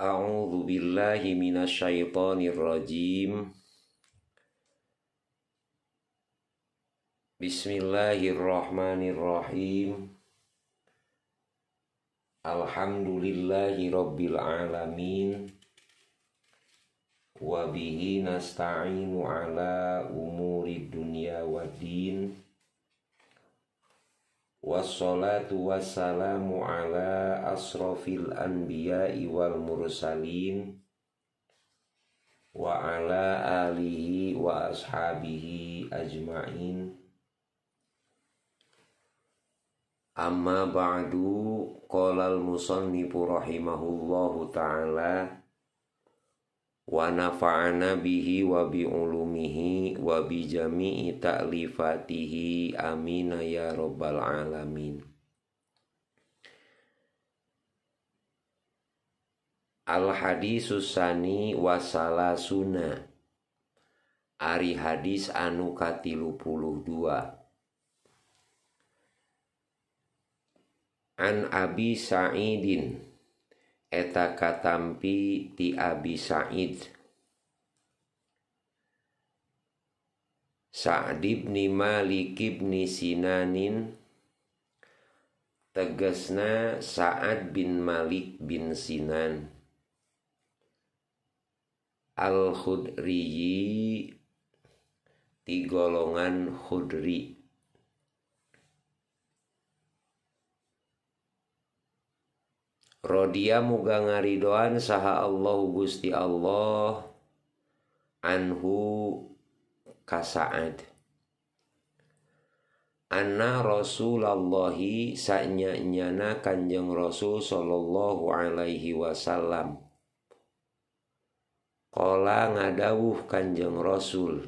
A'udzu Bismillahirrahmanirrahim. Alhamdulillahi rabbil alamin. Wa bihi nasta'inu ala umuri dunya waddin. Wassalatu wassalamu ala asrafil anbiya wal mursalin Wa ala alihi wa ashabihi ajma'in Amma ba'du Qolal musannifu rahimahullahu ta'ala wa nafa'ana bihi wa bi ulumihi wa bi jami'i ta'lifatihi amin ya rabbal alamin Al hadisus sani wasala suna. Ari hadis anu katilu puluh dua. An Abi Sa'idin eta katampi ti Abi Sa'id Sa'd ibn Malik ibn Sinanin tegasna Sa'ad bin Malik bin Sinan Al-Khudriyi ti golongan Khudri Rodia muga ngaridoan saha Allah Gusti Allah anhu kasaad anna rasulallahi sanyanyana kanjeng rasul sallallahu alaihi wasallam Kala ngadawuh kanjeng rasul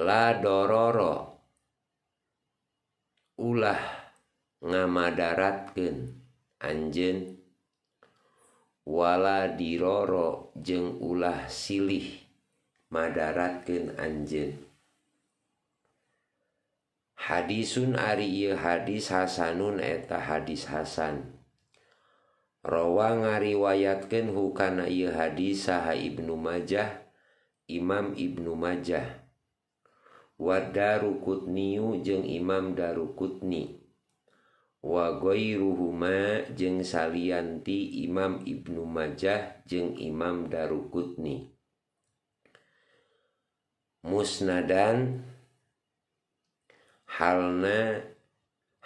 La dororo Ulah ngamadarat anjen waladiroro je ulah silihmadarat ke anjen Hadisun ariy hadis Hasanun eta hadis Hasan Rowa ngariwayken hukanay hadis sah Ibnu majah Imam Ibnu majah. waukutniu jeung Imam darukutni wagoiruhuma jeung salanti Imam Ibnu Majah jeung Imam darukutni musnadan halna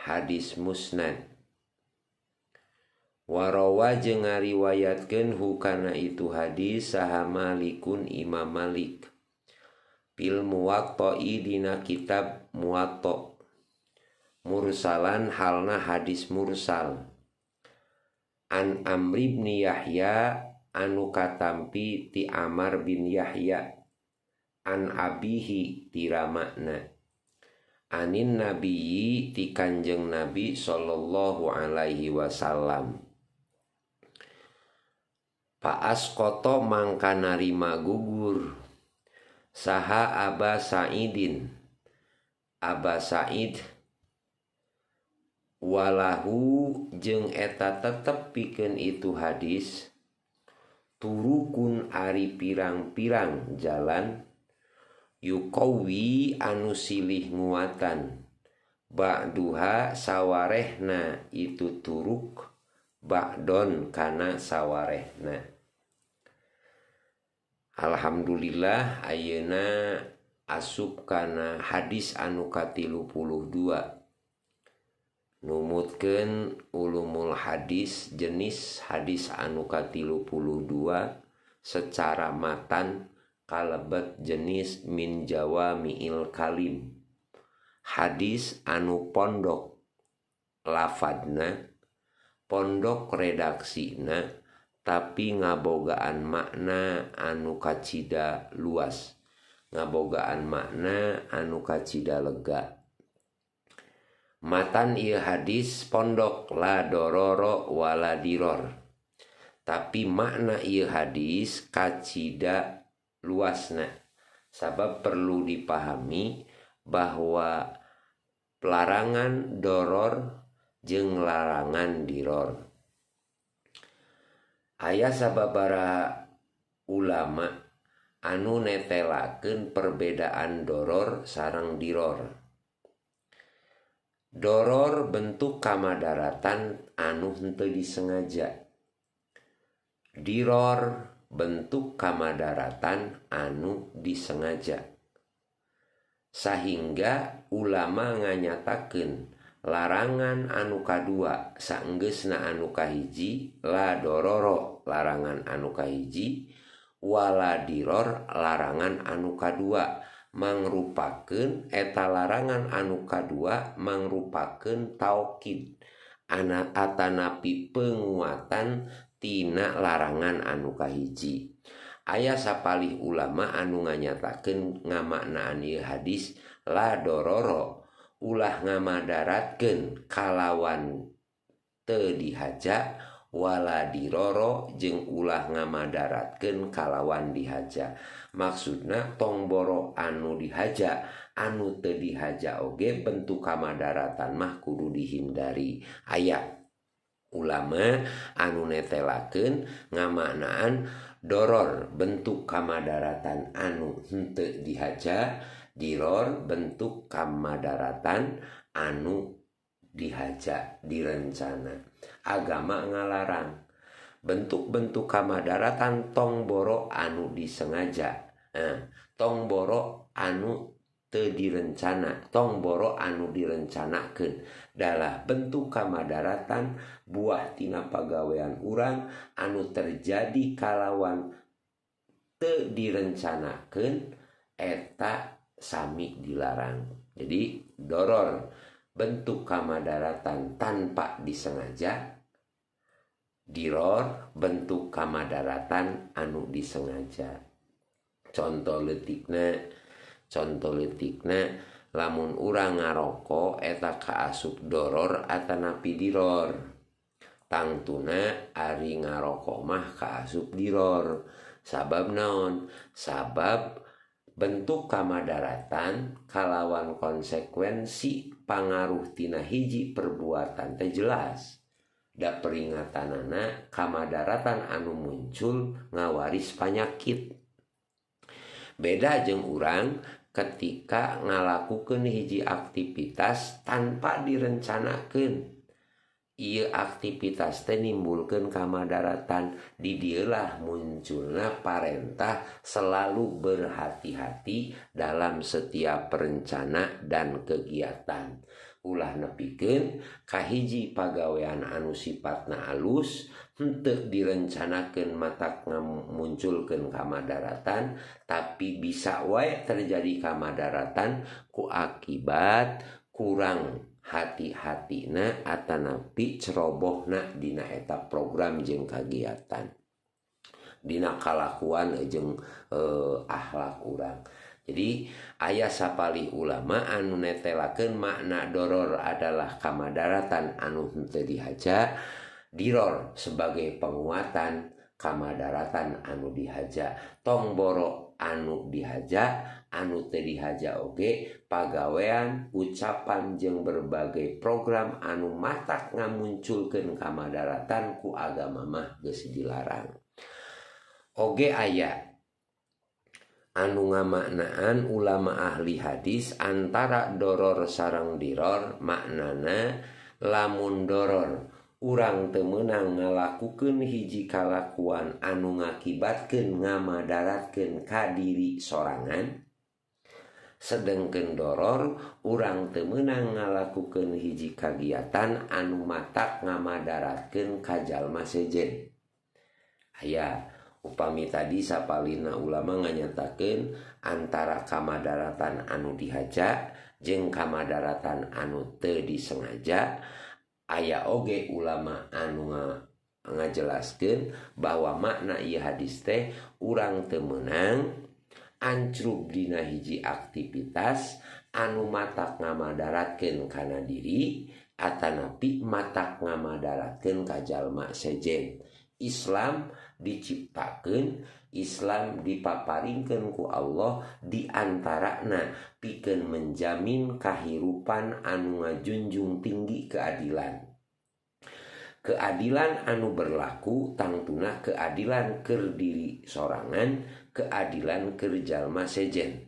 hadits musnad warawa je ngariwayatkan hukana itu hadis sahakun Imam Malika fil muwatta'i dina kitab muwatta mursalan halna hadis mursal an amri bin yahya anu katampi ti amar bin yahya an abihi tira makna anin nabiyyi ti kanjeng nabi sallallahu alaihi wasallam Paas koto mangka narima gugur saha Ab Saiddin Ab Saidwalahu je eta tetep piken itu hadis turukun ari pirang- pirang jalan yukowi anu silih muatan bak duha sawwarehna itu turuk bakdon kana sawehne Alhamdulillah Ayeuna asupkana hadis anu K2 nummutken lumul hadis jenis hadits anu K2 secara mata kalebet jenis min Jawa Miilqam hadis anu pondndok lafadna pondndok redaksi na tapi ngabogaan makna anu kacida luas ngabogaan makna anu kacida lega matan ia hadis pondok la dororo wala diror tapi makna ia hadis kacida luasna sabab perlu dipahami bahwa pelarangan doror jeng larangan diror ayaah sababara ulama anu netelaken perbedaan doror sarang diror doror bentuk kamadaratan anu hente disengaja diror bentuk kamadaratan anu disengaja sehingga ulama nganyatakan Larangan anuka dua sangges na anuka hiji ladororo larangan anuka hijjiwaladirro larangan anuka dua mangruaken eta larangan anuka dua manggruaken taukid anakata napi penguatantina larangan anuka hiji ayaah sapali ulama anunyataen ngamakna Anil hadis ladororo. U ngamadaratken kalawanted dihajak waladiroro jeung ulah ngamadaratken kalawan dihaja maksudna tomboro anu dihaja anu te dihaja oge bentuk kamadadaratan mah dihindari aya ulama anu netlaken ngamanaan doror bentuk kamadadaratan anunte dihaja bentuk kamadadaratan anu dihaja direncana agama ngalarang bentuk-bentuk kamadadaratan tongmboro anu disengaja eh, tomboro anu te direncana tomboro anu direncanakan adalah bentuk kamadadaratan buahtina pagawean urang anu terjadi kalawan te direncanakan eta yang sami dilarang. Jadi doror bentuk kamadaratan tanpa disengaja diror bentuk kamadaratan anu disengaja contoh letikna contoh letikna lamun urang ngarokok eta kaasup doror atanapi diror tangtuna ari ngarokok mah kaasup diror sabab naon sabab bentuk kamadaratan kalawan konsekuensi tina hiji perbuatan teh jelas da peringatan anak kamadaratan anu muncul ngawaris penyakit. beda jeng urang ketika ngalakukan hiji aktivitas tanpa direncanakan ia aktivitas tenimbulkan nimbulkan kamadaratan didilah munculnya parentah selalu berhati-hati dalam setiap perencana dan kegiatan ulah nepikin kahiji pagawean anu sifatna alus untuk direncanakan mata munculkan kamadaratan tapi bisa wae terjadi kamadaratan ku akibat kurang hati na Atanapikrobonakdina etap program jeng kagiatan Dinak kalakuan jeng eh, akhlak kurang jadi ayah sapali ulama anu netelaken maknadorro adalah kamadadaratan Anu Tedihaja dirro sebagai penguatan kamadadaratan anu dihaja tomboro anu dihaja anu Tedihaja Oge pegawean ucapan jeng berbagai program anu matak ngamunculken kamadadaratan ku agama mah ke sejelaran Oge aya Anu ngamaknaan ulama ahli hadis antara dorro sarang dirro maknana lamun dorro urang temenang nglakukan hiji kallakuan anu ngakibatken ngamadaratatkan kadiri sorangan, sedengken doror urang temenang ngalakken hiji kagiatan anu matak ngamadaken Kajal masejen Ay upami tadi sapalina ulama nganyantaken antara kamaddaratan anu dihajat jeng kamaddaratan anu te disengaja aya oge ulama anu nga ngajelasken bahwa maknaia hadis teh urang temenang Ancurubdinahiji aktivitas anu matak ngama darratatkan kana diri Atanapi matak ngama daen Kajjalmak sejen Islam diciptakan Islam dipaparinkenku Allah diantarana pikir menjamin kahirpan anu nga junjung tinggi keadilan keadilan anu berlaku tangtuna keadilan kerdiri sorangan keadilan kerjallma sejen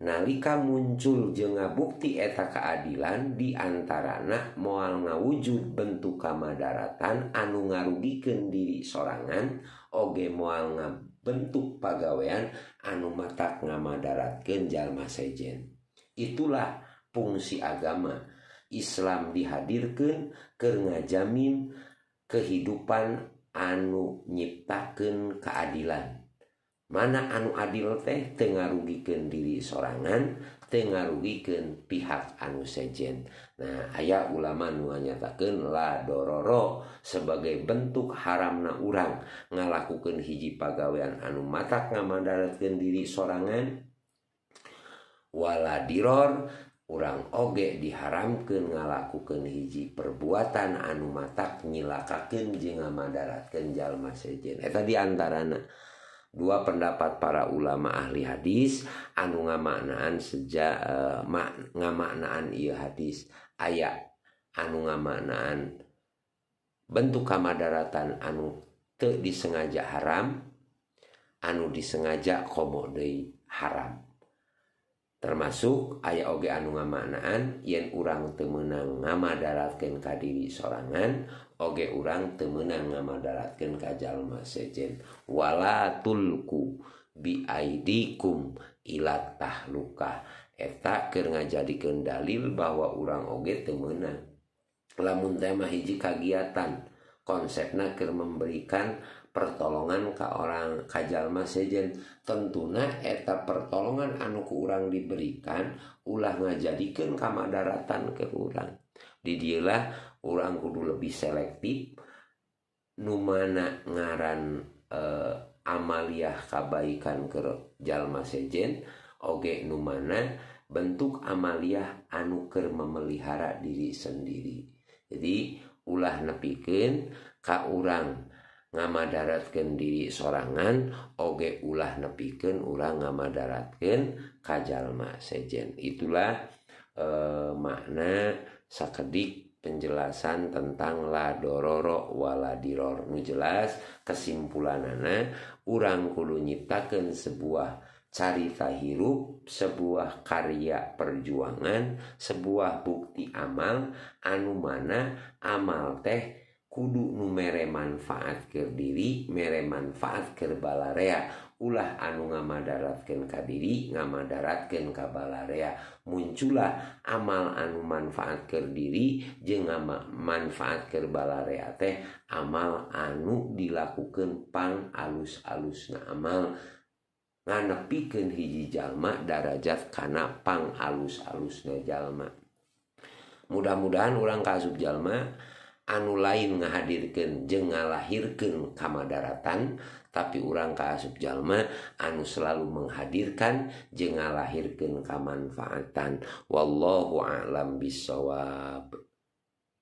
nalika muncul jenga bukti eta keadilan diantara anak mual ngawujud bentuk kamadaratan anu ngarugiken diri sorangan oge mual nga bentuk pagawean anu matak ngama darat Kenjallma sejen itulah fungsi agama Islam dihadirkan keengajamin kehidupan anu nyiptakan keadilan mana anu adil teh Tenrugikan diri sorangan tengarugikan pihak anu sejen nah ayaah ulama wanyatakanlahdororo sebagai bentuk haramna urang melakukan hiji pegawaian anu matanyamanarkan diri sorangan waladiror dan oge diharam ke ngalaku kehiji perbuatan anu mata nglakaken je ngamadarat Kenjal masjen tadi diantara dua pendapat para ulama ahli hadis anu ngamaknaan sejak eh, ngamaknaan ia hadis aya anu ngamanan bentuk kamadadaratan anu disengaja haram anu disengaja kommod haram Termas aya oge anu ngamakan yen urang temenang ngama daratken kadiri sorangan oge urang temenang ngama daratken gajal masejenwalatulku bidikumm ilatah luka etakker nga jadi kendaliil bahwa urang-oge temenang lamunt tema hiji kagiatan. konsepnya ke memberikan pertolongan ke orang kajal masjid tentunya eta pertolongan anu ke diberikan ulah ngajadikan kamadaratan daratan ke orang didilah orang kudu lebih selektif numana ngaran e, amaliah kabaikan ke jalma sejen oge numana bentuk amaliah anuker memelihara diri sendiri jadi ulah nepikin ka urang ngamadaratkan diri sorangan oge ulah nepiken urang ngamadaratkan kajalma sejen itulah eh, makna sakedik penjelasan tentang la dororo wala diror nu jelas kesimpulanana urang kudu nyiptakan sebuah hirrup sebuah karya perjuangan sebuah bukti amal anu mana amal teh kudu numere manfaat kirdiri mere manfaat kirbaaria ulah anu ngama darratkenkadiri ngama darat genkabaaria muncullah amal anu manfaat kirdiri je ngama manfaat kirbaaria teh amal anu dilakukan pan alus alusna amal piken hiji Jalma darajat Kanpang alus-alusnya Jalma mudah-mudahan orangrang Kaub Jalma anu lain ngahadirkan je nga lahirkan kamadadaratan tapi urang kaub Jalma anu selalu menghadirkan je nga lahirkan kamanfaatan wallahhu alam bisa